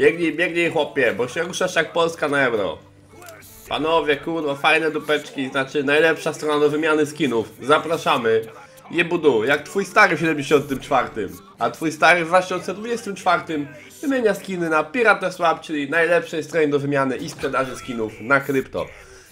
Biegnij, biegnij chłopie, bo się ruszasz jak Polska na euro. Panowie, kurwa, fajne dupeczki, znaczy najlepsza strona do wymiany skinów. Zapraszamy. Jebudu, jak twój stary w 74, a twój stary w 2024 wymienia skiny na Pirate Swap, czyli najlepszej stronie do wymiany i sprzedaży skinów na krypto.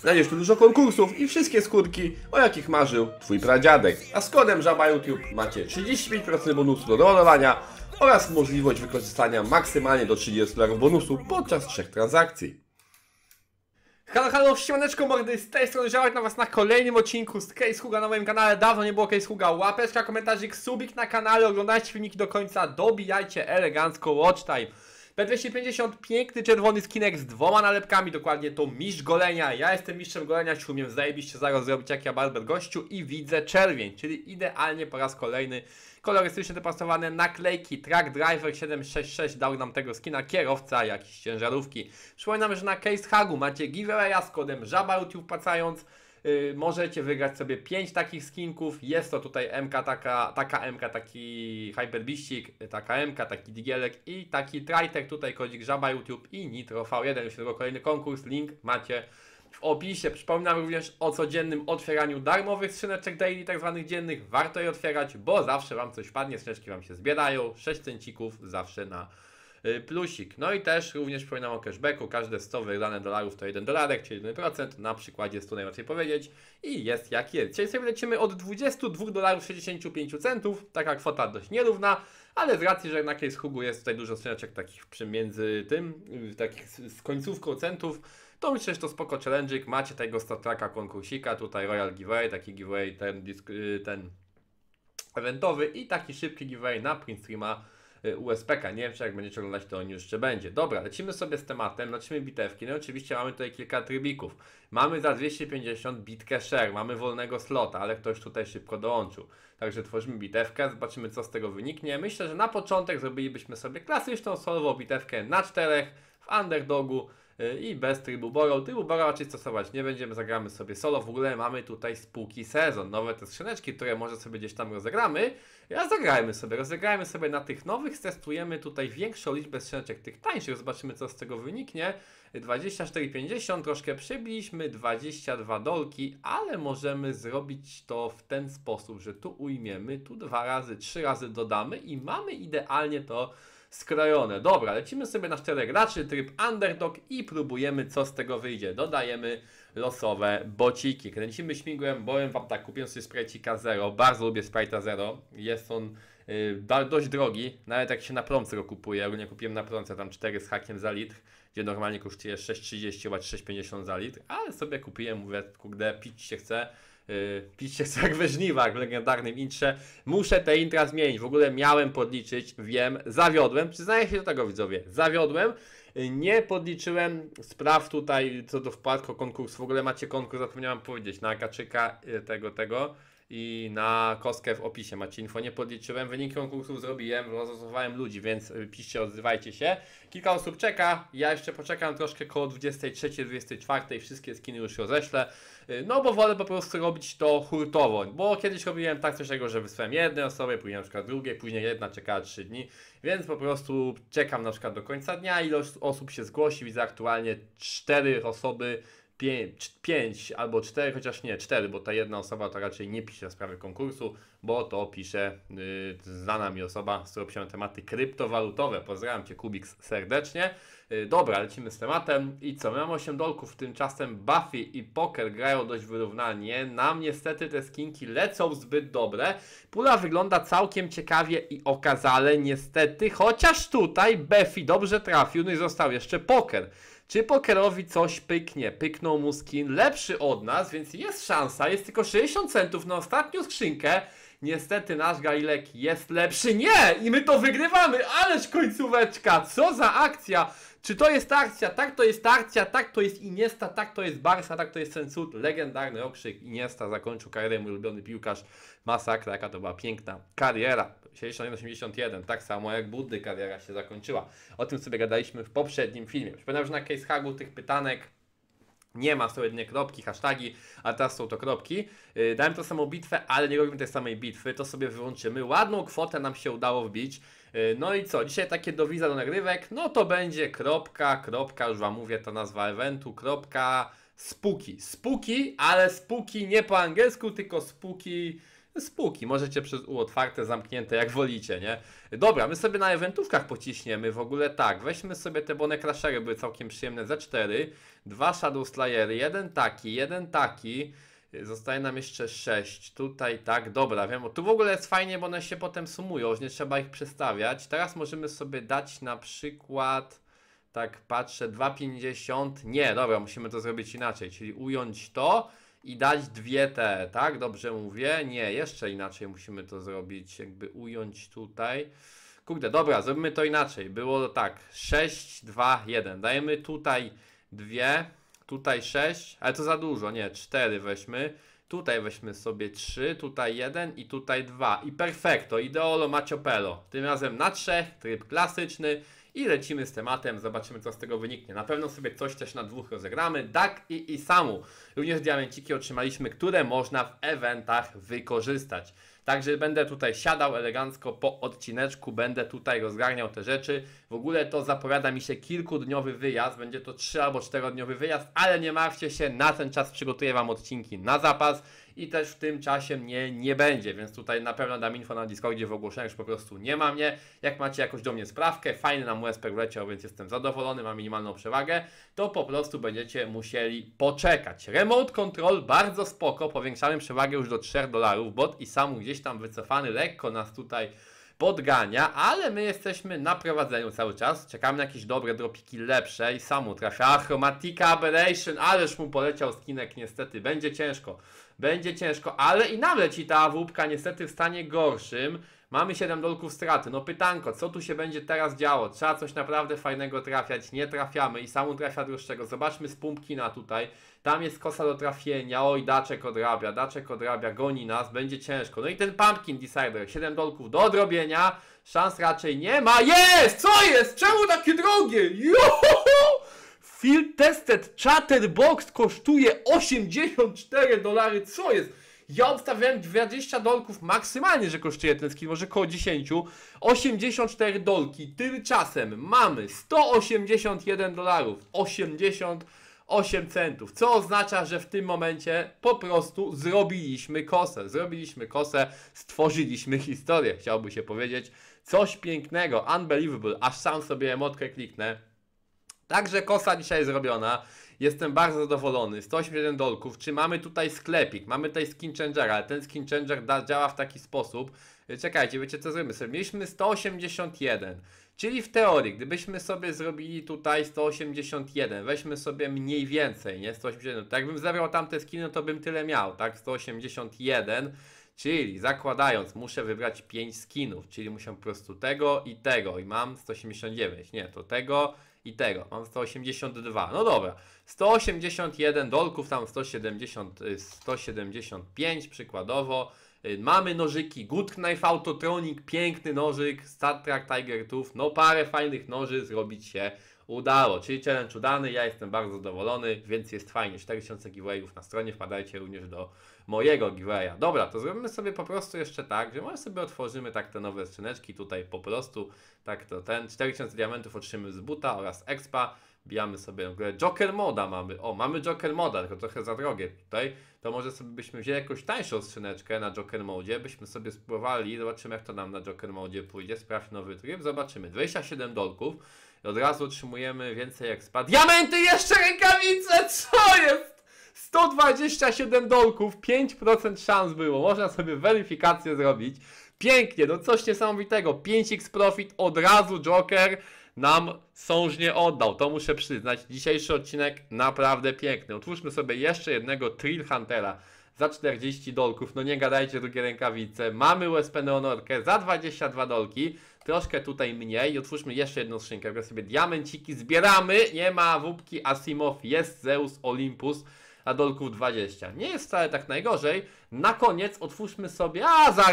Znajdziesz tu dużo konkursów i wszystkie skórki, o jakich marzył twój pradziadek. A z kodem Żaba YouTube macie 35% bonusu do dowodowania oraz możliwość wykorzystania maksymalnie do 30 dolarów bonusu podczas trzech transakcji. Halo, halo, siemaneczko mordy, z tej strony działać na was na kolejnym odcinku z Case Huga na moim kanale, dawno nie było Case Huga, łapeczka, komentarzik, subik na kanale, oglądajcie filmiki do końca, dobijajcie elegancko watch time. P250, piękny czerwony skinek z dwoma nalepkami, dokładnie to mistrz golenia. Ja jestem mistrzem golenia, siumiem zajebiście zaraz zrobić jak ja barber gościu i widzę czerwień, czyli idealnie po raz kolejny kolorystycznie dopasowane naklejki. Track Driver 766 dał nam tego skina kierowca jakiejś ciężarówki. Przypominam, że na Case Hagu macie giveawaya z kodem żabaut wpłacając Y, możecie wygrać sobie 5 takich skinków. Jest to tutaj MK, taka, taka MK, taki Hyperbiścik, y, taka MK, taki Digielek i taki Trajtek, tutaj kodzik Żaba YouTube i Nitro V1, już tylko kolejny konkurs, link macie w opisie. Przypominam również o codziennym otwieraniu darmowych skrzyneczek daily, tak zwanych dziennych. Warto je otwierać, bo zawsze Wam coś padnie, skrzyneczki Wam się zbierają, 6 cencików zawsze na Y, plusik. No i też również przypominam o cashbacku. Każde 100 wygrane dolarów to 1 dolarek, czyli 1%. Na przykładzie 100 najłatwiej powiedzieć. I jest jak jest. się, sobie lecimy od 22 dolarów 65 centów. Taka kwota dość nierówna. Ale z racji, że na case Hugu jest tutaj dużo stroniaczek takich między tym, y, takich z końcówką centów, to myślę, że to spoko challenge'ik. Macie tego statraka konkursika, tutaj Royal Giveaway, taki giveaway, ten, y, ten eventowy i taki szybki giveaway na print streama USP-ka, Nie wiem, czy jak będziecie oglądać, to on już jeszcze będzie. Dobra, lecimy sobie z tematem, lecimy bitewki. No oczywiście mamy tutaj kilka trybików. Mamy za 250 bitkę share, mamy wolnego slota, ale ktoś tutaj szybko dołączył. Także tworzymy bitewkę, zobaczymy co z tego wyniknie. Myślę, że na początek zrobilibyśmy sobie klasyczną solo bitewkę na czterech w underdogu E, i bez trybu borrow. Trybu borrow raczej stosować nie będziemy, zagramy sobie solo. W ogóle mamy tutaj spółki sezon, nowe te skrzyneczki, które może sobie gdzieś tam rozegramy. ja zagrajmy sobie, rozegrajmy sobie na tych nowych, testujemy tutaj większą liczbę skrzyneczek tych tańszych, zobaczymy co z tego wyniknie. 24,50, troszkę przebiliśmy, 22 dolki, ale możemy zrobić to w ten sposób, że tu ujmiemy, tu dwa razy, trzy razy dodamy i mamy idealnie to skrojone. Dobra, lecimy sobie na czterech graczy, tryb underdog i próbujemy co z tego wyjdzie. Dodajemy losowe bociki. Kręcimy śmigłem, bołem wam tak, kupiłem sobie sprajcika 0. Bardzo lubię sprajta 0. Jest on yy, dość drogi, nawet jak się na promce go kupuje. Ja nie kupiłem na promce, tam 4 z hakiem za litr, gdzie normalnie kosztuje 6,30 chyba 6,50 za litr, ale sobie kupiłem, mówię, kurde, pić się chce Yy, piszcie jak we żniwach w legendarnym intrze. Muszę te intra zmienić. W ogóle miałem podliczyć, wiem, zawiodłem. Przyznaję się do tego widzowie, zawiodłem. nie podliczyłem spraw tutaj co do wpadku konkurs. W ogóle macie konkurs, zapomniałem powiedzieć, na Kaczyka y, tego, tego i na kostkę w opisie macie info. Nie podliczyłem, wyniki konkursów zrobiłem, rozosłowałem ludzi, więc y, piszcie, odzywajcie się. Kilka osób czeka, ja jeszcze poczekam troszkę koło 23-24, wszystkie skiny już roześlę, y, no bo wolę po prostu robić to hurtowo, bo kiedyś robiłem tak coś, że wysłałem jednej osobie, później na przykład drugiej, później jedna czekała 3 dni, więc po prostu czekam na przykład do końca dnia, ilość osób się zgłosi, widzę aktualnie 4 osoby pięć, pięć albo cztery, chociaż nie, cztery, bo ta jedna osoba to raczej nie pisze sprawy konkursu, bo to pisze yy, znana mi osoba, z którą piszemy tematy kryptowalutowe. Pozdrawiam Cię Kubik serdecznie. Y, dobra, lecimy z tematem i co, mam 8 dolków, tymczasem Buffy i Poker grają dość wyrównanie. Nam niestety te skinki lecą zbyt dobre. Pula wygląda całkiem ciekawie i okazale niestety, chociaż tutaj Buffy dobrze trafił, no i został jeszcze Poker. Czy pokerowi coś pyknie? Pyknął mu skin lepszy od nas, więc jest szansa. Jest tylko 60 centów na ostatnią skrzynkę. Niestety nasz Gailek jest lepszy. Nie! I my to wygrywamy! Ależ końcóweczka! Co za akcja! Czy to jest akcja? Tak to jest akcja, tak to jest Iniesta, tak to jest Barsa, tak to jest ten cud. Legendarny okrzyk Iniesta zakończył karierę, mój ulubiony piłkarz. Masakra, jaka to była piękna kariera. 61-81, tak samo jak Buddy kariera się zakończyła. O tym sobie gadaliśmy w poprzednim filmie. Przypominam, że na Case Hagu tych pytanek nie ma, są jedynie kropki, hasztagi, a teraz są to kropki. Y, dałem tą samą bitwę, ale nie robimy tej samej bitwy, to sobie wyłączymy. Ładną kwotę nam się udało wbić. Y, no i co, dzisiaj takie dowiza do nagrywek, no to będzie kropka, kropka, już Wam mówię to nazwa eventu, kropka, spuki. Spuki, ale spuki nie po angielsku, tylko spuki spółki. Możecie przez U otwarte, zamknięte, jak wolicie, nie? Dobra, my sobie na eventówkach pociśniemy w ogóle tak. Weźmy sobie te bone crashery, były całkiem przyjemne za 4. Dwa Shadow Slayery, jeden taki, jeden taki. Zostaje nam jeszcze 6. Tutaj tak, dobra, wiem. Tu w ogóle jest fajnie, bo one się potem sumują, już nie trzeba ich przestawiać. Teraz możemy sobie dać na przykład, tak patrzę, 2,50. Nie, dobra, musimy to zrobić inaczej, czyli ująć to i dać dwie te, tak? Dobrze mówię? Nie, jeszcze inaczej musimy to zrobić, jakby ująć tutaj. Kurde, dobra, zrobimy to inaczej. Było tak, 6, 2, 1. Dajemy tutaj dwie, tutaj 6, ale to za dużo, nie, 4 weźmy. Tutaj weźmy sobie 3, tutaj 1 i tutaj 2. I perfekto, ideolo maciopelo. Tym razem na trzech, tryb klasyczny i lecimy z tematem, zobaczymy co z tego wyniknie. Na pewno sobie coś też na dwóch rozegramy, Dak i Isamu. Również diamenciki otrzymaliśmy, które można w eventach wykorzystać. Także będę tutaj siadał elegancko po odcineczku, będę tutaj rozgarniał te rzeczy. W ogóle to zapowiada mi się kilkudniowy wyjazd, będzie to 3 albo 4 dniowy wyjazd, ale nie martwcie się, na ten czas przygotuję Wam odcinki na zapas i też w tym czasie mnie nie będzie, więc tutaj na pewno dam info na Discordzie w ogłoszeniu, już po prostu nie ma mnie. Jak macie jakoś do mnie sprawkę, fajny nam USP leciał, więc jestem zadowolony, mam minimalną przewagę, to po prostu będziecie musieli poczekać. Remote Control bardzo spoko, powiększałem przewagę już do 3 dolarów, bot i sam gdzieś tam wycofany, lekko nas tutaj podgania, ale my jesteśmy na prowadzeniu cały czas. Czekamy na jakieś dobre dropiki lepsze i samu trafia. Achromatika Aberration, ależ mu poleciał skinek, niestety. Będzie ciężko, będzie ciężko, ale i nawet ci ta włóbka niestety w stanie gorszym. Mamy 7 dolków straty. No pytanko, co tu się będzie teraz działo? Trzeba coś naprawdę fajnego trafiać. Nie trafiamy i samu trafia droższego. Zobaczmy z pumpki na tutaj. Tam jest kosa do trafienia. Oj, daczek odrabia, daczek odrabia, goni nas, będzie ciężko. No i ten pumpkin decider. 7 dolków do odrobienia. Szans raczej nie ma. Jest! Co jest? Czemu takie drogie? Juhu! Field Tested Chatterbox kosztuje 84 dolary. Co jest? Ja obstawiałem 20 dolków maksymalnie, że kosztuje ten skin, może koło 10. 84 dolki. Tymczasem mamy 181 dolarów. 88 centów, co oznacza, że w tym momencie po prostu zrobiliśmy kosę. Zrobiliśmy kosę, stworzyliśmy historię, chciałby się powiedzieć. Coś pięknego, unbelievable, aż sam sobie emotkę kliknę. Także kosa dzisiaj zrobiona. Jestem bardzo zadowolony. 107 dolków. Czy mamy tutaj sklepik? Mamy tutaj skin changera, ale ten skin changer da, działa w taki sposób. E, czekajcie, wiecie co zrobimy sobie? Mieliśmy 181. Czyli w teorii, gdybyśmy sobie zrobili tutaj 181, weźmy sobie mniej więcej, nie? 181. Tak jakbym zebrał tamte skiny, to bym tyle miał, tak? 181. Czyli zakładając, muszę wybrać 5 skinów, czyli muszę po prostu tego i tego i mam 189, nie, to tego i tego, mam 182, no dobra, 181 dolków, tam 170, 175 y, przykładowo, y, Mamy nożyki Goodknife Autotronic, piękny nożyk, Star Trek Tiger Tooth, no parę fajnych noży zrobić się udało. Czyli challenge udany, ja jestem bardzo zadowolony, więc jest fajnie. 4000 giveawayów na stronie, wpadajcie również do mojego giveawaya. Dobra, to zrobimy sobie po prostu jeszcze tak, że może sobie otworzymy tak te nowe skrzyneczki tutaj po prostu, tak to ten 4000 diamentów otrzymy z buta oraz expa. Bijamy sobie w grę. Joker moda mamy. O, mamy Joker moda, tylko trochę za drogie tutaj. To może sobie byśmy wzięli jakąś tańszą skrzyneczkę na Joker modzie, byśmy sobie spróbowali, zobaczymy jak to nam na Joker modzie pójdzie. Sprawdź nowy tryb, zobaczymy. 27 dolków i od razu otrzymujemy więcej jak spadł. Diamenty, jeszcze rękawice, co jest? 127 dolków, 5% szans było. Można sobie weryfikację zrobić. Pięknie, no coś niesamowitego. 5x profit, od razu Joker nam sąż nie oddał, to muszę przyznać. Dzisiejszy odcinek naprawdę piękny. Otwórzmy sobie jeszcze jednego Trill Huntera za 40 dolków, no nie gadajcie drugie rękawice. Mamy USP Neonorkę za 22 dolki, troszkę tutaj mniej. Otwórzmy jeszcze jedną skrzynkę, biorę sobie diamenciki, zbieramy, nie ma wubki Asimov, jest Zeus Olympus a dolków 20. Nie jest wcale tak najgorzej. Na koniec otwórzmy sobie, a za,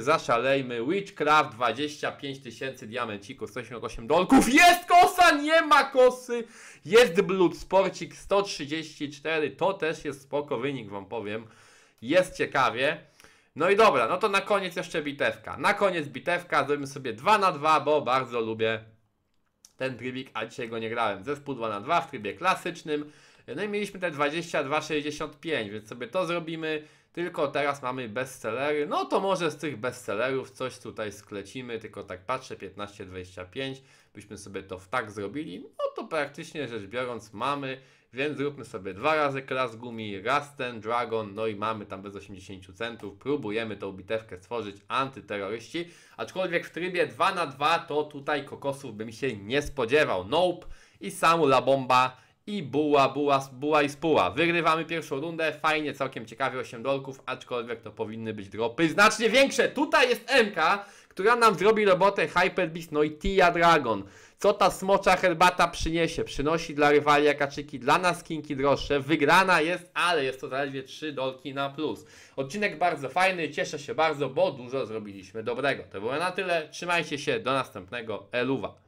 zaszalejmy, Witchcraft 25 tysięcy diamencików, 188 dolków. Jest kosa, nie ma kosy! Jest Blood Sporcik 134, to też jest spoko wynik, wam powiem. Jest ciekawie. No i dobra, no to na koniec jeszcze bitewka. Na koniec bitewka, zrobimy sobie 2 na 2 bo bardzo lubię ten trybik, a dzisiaj go nie grałem. Zespół 2 na 2 w trybie klasycznym. No i mieliśmy te 22,65, więc sobie to zrobimy. Tylko teraz mamy bestsellery. No to może z tych bestsellerów coś tutaj sklecimy, tylko tak patrzę 15,25, byśmy sobie to w tak zrobili. No to praktycznie rzecz biorąc mamy, więc zróbmy sobie dwa razy klas gumi, raz ten dragon, no i mamy tam bez 80 centów. Próbujemy tą bitewkę stworzyć antyterroryści, aczkolwiek w trybie 2 na 2 to tutaj kokosów bym się nie spodziewał. Nope i sam La Bomba i buła, buła, buła i spuła. Wygrywamy pierwszą rundę, fajnie, całkiem ciekawie, 8 dolków, aczkolwiek to powinny być dropy znacznie większe. Tutaj jest MK, która nam zrobi robotę Hyper Beast no i Tia Dragon. Co ta smocza herbata przyniesie? Przynosi dla rywali jakaczyki, dla nas kinki droższe. Wygrana jest, ale jest to zaledwie 3 dolki na plus. Odcinek bardzo fajny, cieszę się bardzo, bo dużo zrobiliśmy dobrego. To było na tyle, trzymajcie się, do następnego, eluwa.